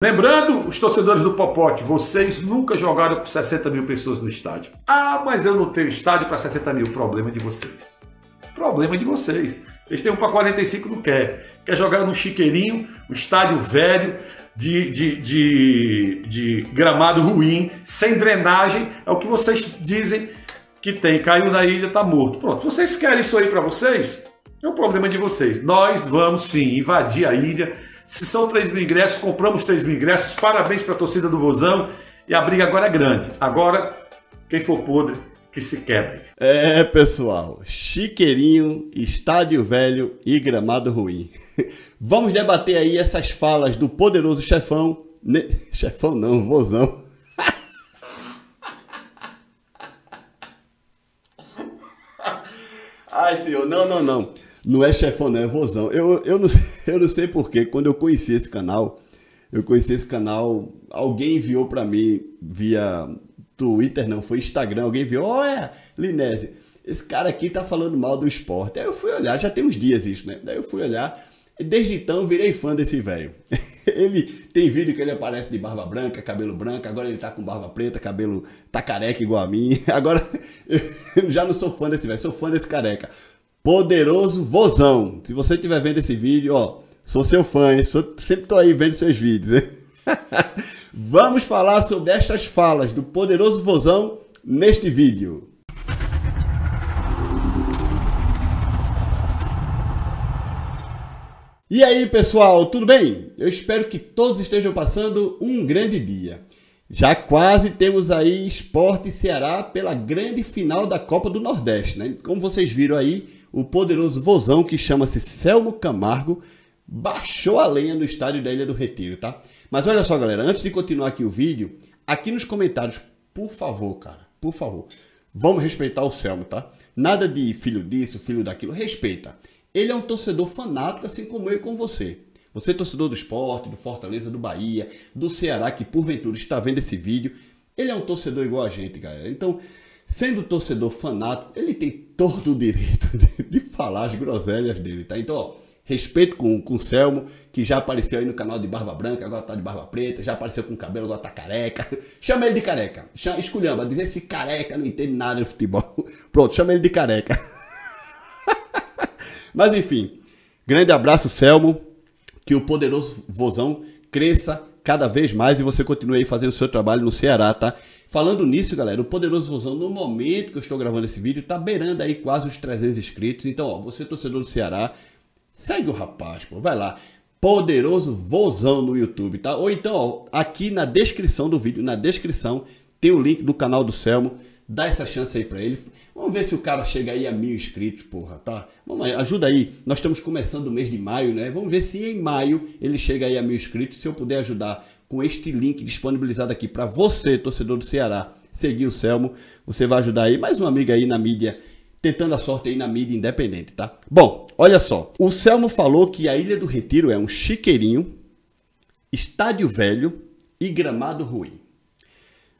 Lembrando, os torcedores do Popote, vocês nunca jogaram com 60 mil pessoas no estádio. Ah, mas eu não tenho estádio para 60 mil. Problema de vocês. Problema de vocês. Vocês têm um para 45 não quer. Quer jogar num chiqueirinho, um estádio velho, de, de, de, de, gramado ruim, sem drenagem. É o que vocês dizem que tem. Caiu na ilha, tá morto. Pronto. Vocês querem isso aí para vocês? É um problema de vocês. Nós vamos sim invadir a ilha se são 3 mil ingressos, compramos 3 mil ingressos. Parabéns para a torcida do Vozão. E a briga agora é grande. Agora, quem for podre, que se quebre. É, pessoal, chiqueirinho, estádio velho e gramado ruim. Vamos debater aí essas falas do poderoso chefão. Ne... Chefão não, vozão. Ai, senhor, não, não, não. Não é chefão, não, é vozão. Eu, eu não sei. Eu não sei porquê, quando eu conheci esse canal, eu conheci esse canal, alguém enviou para mim via Twitter, não, foi Instagram, alguém enviou, olha, Linese, esse cara aqui tá falando mal do esporte. Aí eu fui olhar, já tem uns dias isso, né? Daí eu fui olhar, desde então virei fã desse velho. ele tem vídeo que ele aparece de barba branca, cabelo branco, agora ele tá com barba preta, cabelo tá careca igual a mim. Agora eu já não sou fã desse velho, sou fã desse careca. Poderoso Vozão. Se você estiver vendo esse vídeo, ó, sou seu fã, hein? Sou, sempre tô aí vendo seus vídeos. Vamos falar sobre estas falas do Poderoso Vozão neste vídeo. E aí, pessoal, tudo bem? Eu espero que todos estejam passando um grande dia. Já quase temos aí Esporte Ceará pela grande final da Copa do Nordeste, né? Como vocês viram aí, o poderoso vozão que chama-se Selmo Camargo baixou a lenha no estádio da Ilha do Retiro, tá? Mas olha só, galera, antes de continuar aqui o vídeo, aqui nos comentários, por favor, cara, por favor, vamos respeitar o Selmo, tá? Nada de filho disso, filho daquilo, respeita. Ele é um torcedor fanático, assim como eu e com você. Você é torcedor do esporte, do Fortaleza, do Bahia, do Ceará, que porventura está vendo esse vídeo, ele é um torcedor igual a gente, galera. Então, Sendo torcedor fanático, ele tem todo o direito de, de falar as groselhas dele, tá? Então, ó, respeito com, com o Selmo, que já apareceu aí no canal de Barba Branca, agora tá de Barba Preta, já apareceu com cabelo, agora tá careca. Chama ele de careca. Chama, esculhamba, diz esse careca não entende nada de futebol. Pronto, chama ele de careca. Mas enfim, grande abraço, Selmo. Que o poderoso vozão cresça cada vez mais e você continue aí fazendo o seu trabalho no Ceará, tá? Falando nisso, galera, o Poderoso Vozão, no momento que eu estou gravando esse vídeo, tá beirando aí quase os 300 inscritos. Então, ó, você é torcedor do Ceará, segue o rapaz, pô, vai lá. Poderoso Vozão no YouTube, tá? Ou então, ó, aqui na descrição do vídeo, na descrição, tem o link do canal do Selmo. Dá essa chance aí pra ele. Vamos ver se o cara chega aí a mil inscritos, porra, tá? Vamos ajuda aí. Nós estamos começando o mês de maio, né? Vamos ver se em maio ele chega aí a mil inscritos. Se eu puder ajudar com este link disponibilizado aqui para você, torcedor do Ceará, seguir o Selmo. Você vai ajudar aí mais um amigo aí na mídia, tentando a sorte aí na mídia independente, tá? Bom, olha só. O Selmo falou que a Ilha do Retiro é um chiqueirinho, estádio velho e gramado ruim.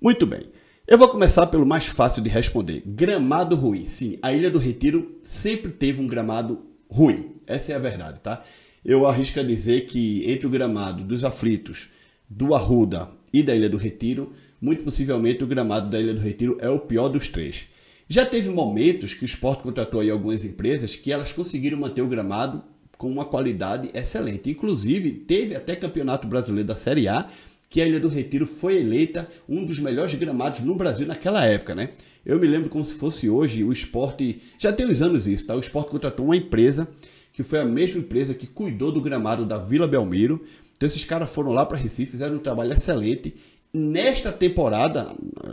Muito bem. Eu vou começar pelo mais fácil de responder. Gramado ruim. Sim, a Ilha do Retiro sempre teve um gramado ruim. Essa é a verdade, tá? Eu arrisco a dizer que entre o gramado dos aflitos do Arruda e da Ilha do Retiro, muito possivelmente o gramado da Ilha do Retiro é o pior dos três. Já teve momentos que o esporte contratou aí algumas empresas que elas conseguiram manter o gramado com uma qualidade excelente. Inclusive, teve até Campeonato Brasileiro da Série A, que a Ilha do Retiro foi eleita um dos melhores gramados no Brasil naquela época, né? Eu me lembro como se fosse hoje o esporte. Já tem uns anos isso, tá? O esporte contratou uma empresa, que foi a mesma empresa que cuidou do gramado da Vila Belmiro então esses caras foram lá para Recife, fizeram um trabalho excelente. Nesta temporada,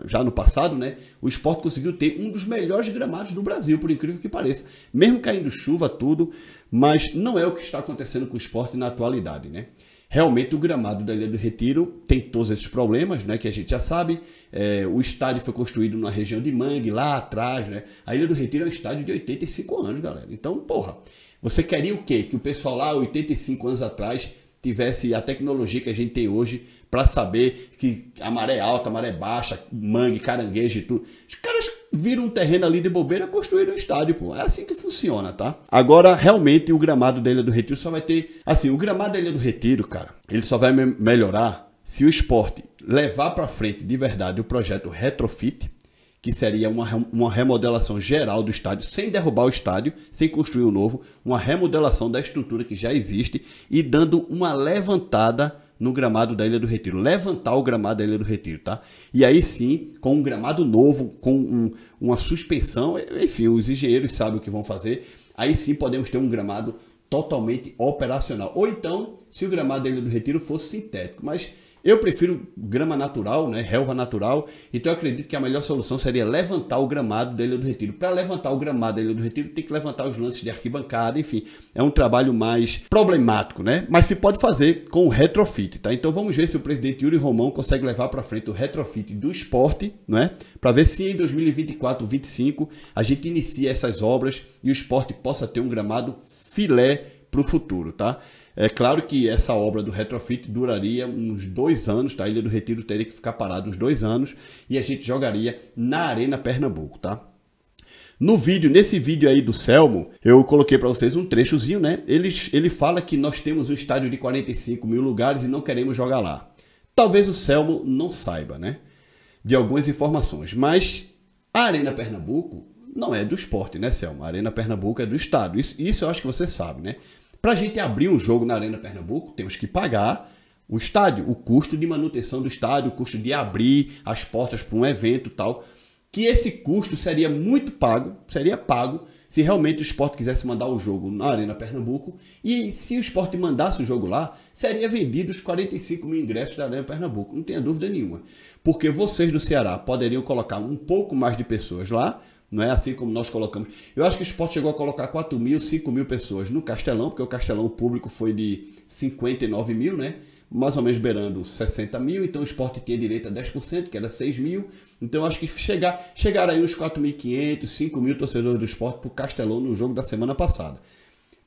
já no passado, né, o esporte conseguiu ter um dos melhores gramados do Brasil, por incrível que pareça. Mesmo caindo chuva, tudo, mas não é o que está acontecendo com o esporte na atualidade. Né? Realmente o gramado da Ilha do Retiro tem todos esses problemas, né, que a gente já sabe. É, o estádio foi construído na região de Mangue, lá atrás, né? A Ilha do Retiro é um estádio de 85 anos, galera. Então, porra, você queria o quê? Que o pessoal lá 85 anos atrás tivesse a tecnologia que a gente tem hoje para saber que a maré é alta, a maré é baixa, mangue, caranguejo e tudo. Os caras viram um terreno ali de bobeira, construíram um estádio, pô. É assim que funciona, tá? Agora, realmente, o gramado da Ilha do Retiro só vai ter... Assim, o gramado da Ilha do Retiro, cara, ele só vai me melhorar se o esporte levar para frente de verdade o projeto Retrofit, que seria uma, uma remodelação geral do estádio, sem derrubar o estádio, sem construir um novo, uma remodelação da estrutura que já existe e dando uma levantada no gramado da Ilha do Retiro. Levantar o gramado da Ilha do Retiro, tá? E aí sim, com um gramado novo, com um, uma suspensão, enfim, os engenheiros sabem o que vão fazer. Aí sim podemos ter um gramado totalmente operacional. Ou então, se o gramado da Ilha do Retiro fosse sintético, mas eu prefiro grama natural, né, relva natural, então eu acredito que a melhor solução seria levantar o gramado da Ilha do Retiro. Para levantar o gramado da Ilha do Retiro, tem que levantar os lances de arquibancada, enfim, é um trabalho mais problemático, né? Mas se pode fazer com o retrofit, tá? Então vamos ver se o presidente Yuri Romão consegue levar para frente o retrofit do esporte, né? Para ver se em 2024, 2025 a gente inicia essas obras e o esporte possa ter um gramado filé para o futuro, tá? É claro que essa obra do retrofit duraria uns dois anos, tá? A Ilha do Retiro teria que ficar parada uns dois anos e a gente jogaria na Arena Pernambuco, tá? No vídeo, nesse vídeo aí do Selmo, eu coloquei para vocês um trechozinho, né? Ele, ele fala que nós temos um estádio de 45 mil lugares e não queremos jogar lá. Talvez o Selmo não saiba, né? De algumas informações, mas a Arena Pernambuco não é do esporte, né, Selmo? A Arena Pernambuco é do Estado. Isso, isso eu acho que você sabe, né? Para a gente abrir um jogo na Arena Pernambuco, temos que pagar o estádio, o custo de manutenção do estádio, o custo de abrir as portas para um evento tal. Que esse custo seria muito pago, seria pago se realmente o esporte quisesse mandar o jogo na Arena Pernambuco. E se o esporte mandasse o jogo lá, seria vendido os 45 mil ingressos da Arena Pernambuco, não tenha dúvida nenhuma. Porque vocês do Ceará poderiam colocar um pouco mais de pessoas lá, não é assim como nós colocamos. Eu acho que o esporte chegou a colocar 4 mil, 5 mil pessoas no Castelão, porque o Castelão público foi de 59 mil, né? Mais ou menos beirando 60 mil, então o esporte tinha direito a 10%, que era 6 mil. Então acho que chegar, chegaram aí uns 4.500, 5 mil torcedores do esporte para o Castelão no jogo da semana passada.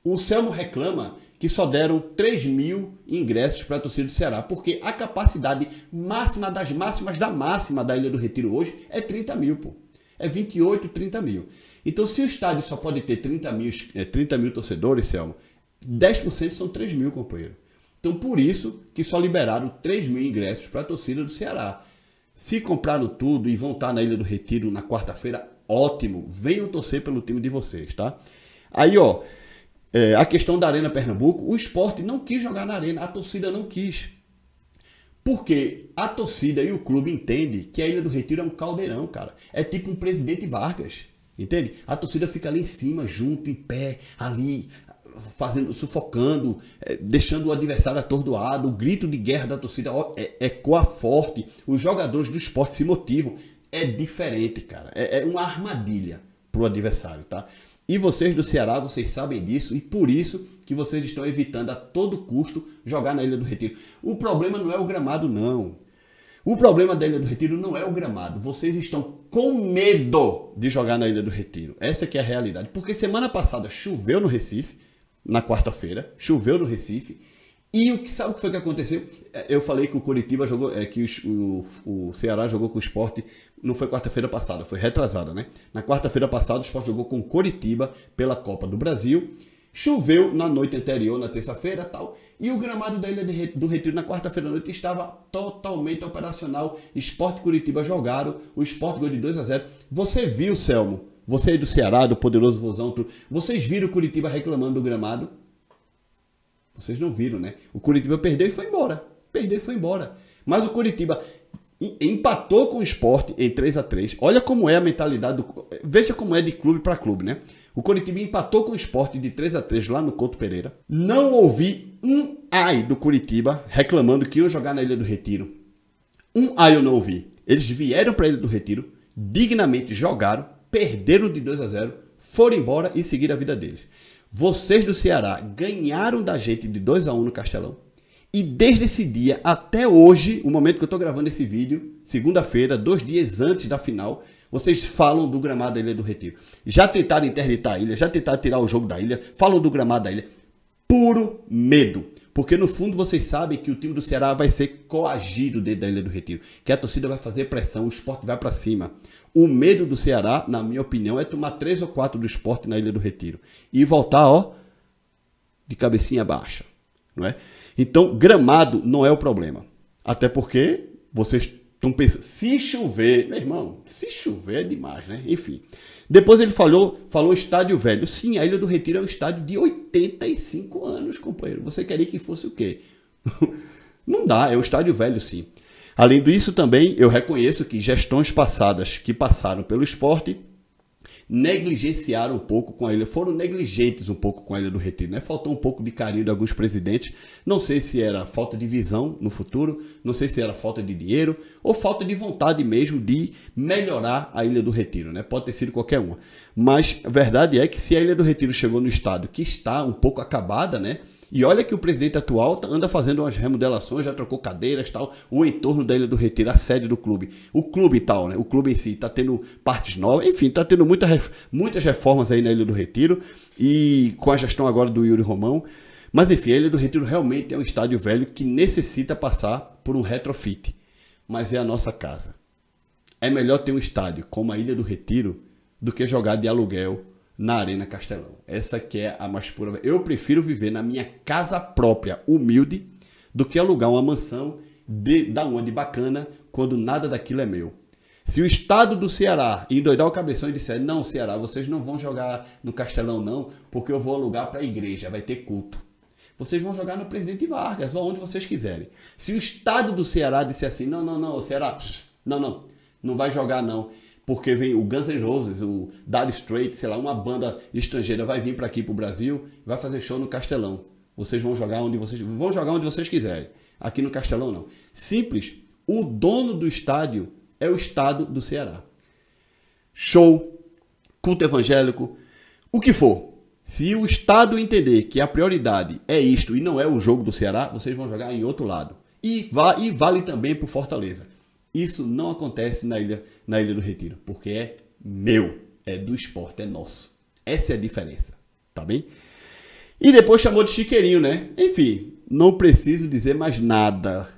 O Selmo reclama que só deram 3 mil ingressos para a torcida do Ceará, porque a capacidade máxima das máximas da máxima da Ilha do Retiro hoje é 30 mil, pô é 28, 30 mil. Então, se o estádio só pode ter 30 mil, 30 é, mil torcedores, Celmo, 10% são 3 mil, companheiro. Então, por isso que só liberaram 3 mil ingressos para a torcida do Ceará. Se compraram tudo e vão estar tá na Ilha do Retiro na quarta-feira, ótimo. Venham torcer pelo time de vocês, tá? Aí, ó, é, a questão da Arena Pernambuco, o esporte não quis jogar na Arena, a torcida não quis. Porque a torcida e o clube entendem que a Ilha do Retiro é um caldeirão, cara. É tipo um presidente Vargas. Entende? A torcida fica ali em cima, junto, em pé, ali, fazendo, sufocando, é, deixando o adversário atordoado. O grito de guerra da torcida é, ecoa forte. Os jogadores do esporte se motivam. É diferente, cara. É, é uma armadilha pro adversário, tá? E vocês do Ceará, vocês sabem disso e por isso que vocês estão evitando a todo custo jogar na Ilha do Retiro. O problema não é o gramado, não. O problema da Ilha do Retiro não é o gramado. Vocês estão com medo de jogar na Ilha do Retiro. Essa que é a realidade. Porque semana passada choveu no Recife, na quarta-feira, choveu no Recife e o que sabe o que foi que aconteceu? É, eu falei que o Curitiba jogou, é que o, o Ceará jogou com o Sport, não foi quarta-feira passada, foi retrasada, né? Na quarta-feira passada o Sport jogou com o Curitiba pela Copa do Brasil. Choveu na noite anterior, na terça-feira, tal, e o gramado da Ilha do Retiro na quarta-feira à noite estava totalmente operacional. Sport Curitiba jogaram, o Sport ganhou de 2 a 0. Você viu, Selmo? Você aí do Ceará, do poderoso Vozão, vocês viram o Curitiba reclamando do gramado? Vocês não viram, né? O Curitiba perdeu e foi embora. Perdeu e foi embora. Mas o Curitiba empatou com o esporte em 3 a 3 Olha como é a mentalidade do. Veja como é de clube para clube, né? O Curitiba empatou com o esporte de 3 a 3 lá no Couto Pereira. Não ouvi um ai do Curitiba reclamando que iam jogar na Ilha do Retiro. Um ai eu não ouvi. Eles vieram para a Ilha do Retiro, dignamente jogaram, perderam de 2 a 0 foram embora e seguiram a vida deles. Vocês do Ceará ganharam da gente de 2 a 1 um no Castelão. E desde esse dia até hoje, o momento que eu estou gravando esse vídeo, segunda-feira, dois dias antes da final, vocês falam do gramado da Ilha do Retiro. Já tentaram interditar a ilha, já tentaram tirar o jogo da ilha, falam do gramado da ilha. Puro medo. Porque no fundo vocês sabem que o time do Ceará vai ser coagido dentro da Ilha do Retiro, que a torcida vai fazer pressão, o esporte vai para cima. O medo do Ceará, na minha opinião, é tomar três ou quatro do esporte na Ilha do Retiro e voltar, ó, de cabecinha baixa, não é? Então, gramado não é o problema. Até porque vocês então pensa, se chover, meu irmão, se chover é demais, né? Enfim. Depois ele falou, falou estádio velho. Sim, a Ilha do Retiro é um estádio de 85 anos, companheiro. Você queria que fosse o quê? Não dá, é um estádio velho, sim. Além disso, também eu reconheço que gestões passadas que passaram pelo esporte negligenciaram um pouco com a ilha, foram negligentes um pouco com a ilha do Retiro, né? Faltou um pouco de carinho de alguns presidentes. Não sei se era falta de visão no futuro, não sei se era falta de dinheiro ou falta de vontade mesmo de melhorar a ilha do Retiro, né? Pode ter sido qualquer uma. Mas a verdade é que se a ilha do Retiro chegou no estado que está um pouco acabada, né? E olha que o presidente atual tá, anda fazendo umas remodelações, já trocou cadeiras tal, o entorno da Ilha é do Retiro, a sede do clube. O clube tal, né? O clube em si está tendo partes novas, enfim, está tendo muita, muitas reformas aí na Ilha do Retiro e com a gestão agora do Yuri Romão. Mas enfim, a Ilha do Retiro realmente é um estádio velho que necessita passar por um retrofit. Mas é a nossa casa. É melhor ter um estádio como a Ilha do Retiro do que jogar de aluguel na Arena Castelão. Essa que é a mais pura. Eu prefiro viver na minha casa própria, humilde, do que alugar uma mansão de, da onde bacana quando nada daquilo é meu. Se o estado do Ceará endoidar o cabeção e disser, não, Ceará, vocês não vão jogar no Castelão, não, porque eu vou alugar para a igreja, vai ter culto. Vocês vão jogar no Presidente Vargas, ou onde vocês quiserem. Se o estado do Ceará disser assim, não, não, não, Ceará, não, não, não vai jogar, não porque vem o Guns N' Roses, o Dire Straits, sei lá, uma banda estrangeira vai vir para aqui para o Brasil, vai fazer show no Castelão. Vocês vão jogar onde vocês vão jogar onde vocês quiserem. Aqui no Castelão não. Simples. O dono do estádio é o estado do Ceará. Show, culto evangélico, o que for. Se o estado entender que a prioridade é isto e não é o jogo do Ceará, vocês vão jogar em outro lado. E, va e vale também para Fortaleza. Isso não acontece na ilha, na ilha do Retiro, porque é meu, é do esporte, é nosso. Essa é a diferença, tá bem? E depois chamou de chiqueirinho, né? Enfim, não preciso dizer mais nada.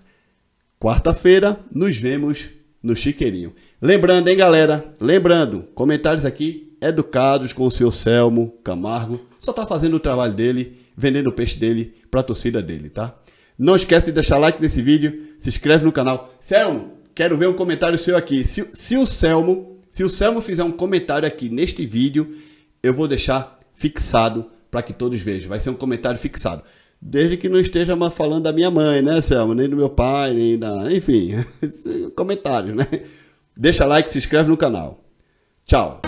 Quarta-feira, nos vemos no Chiqueirinho. Lembrando, hein, galera? Lembrando, comentários aqui educados com o seu Selmo Camargo. Só tá fazendo o trabalho dele, vendendo o peixe dele pra torcida dele, tá? Não esquece de deixar like nesse vídeo, se inscreve no canal. Selmo, quero ver um comentário seu aqui. Se, se, o Selmo, se o Selmo fizer um comentário aqui neste vídeo, eu vou deixar fixado para que todos vejam. Vai ser um comentário fixado. Desde que não esteja falando da minha mãe, né, Selmo? Nem do meu pai, nem da. Enfim, comentários, né? Deixa like, se inscreve no canal. Tchau.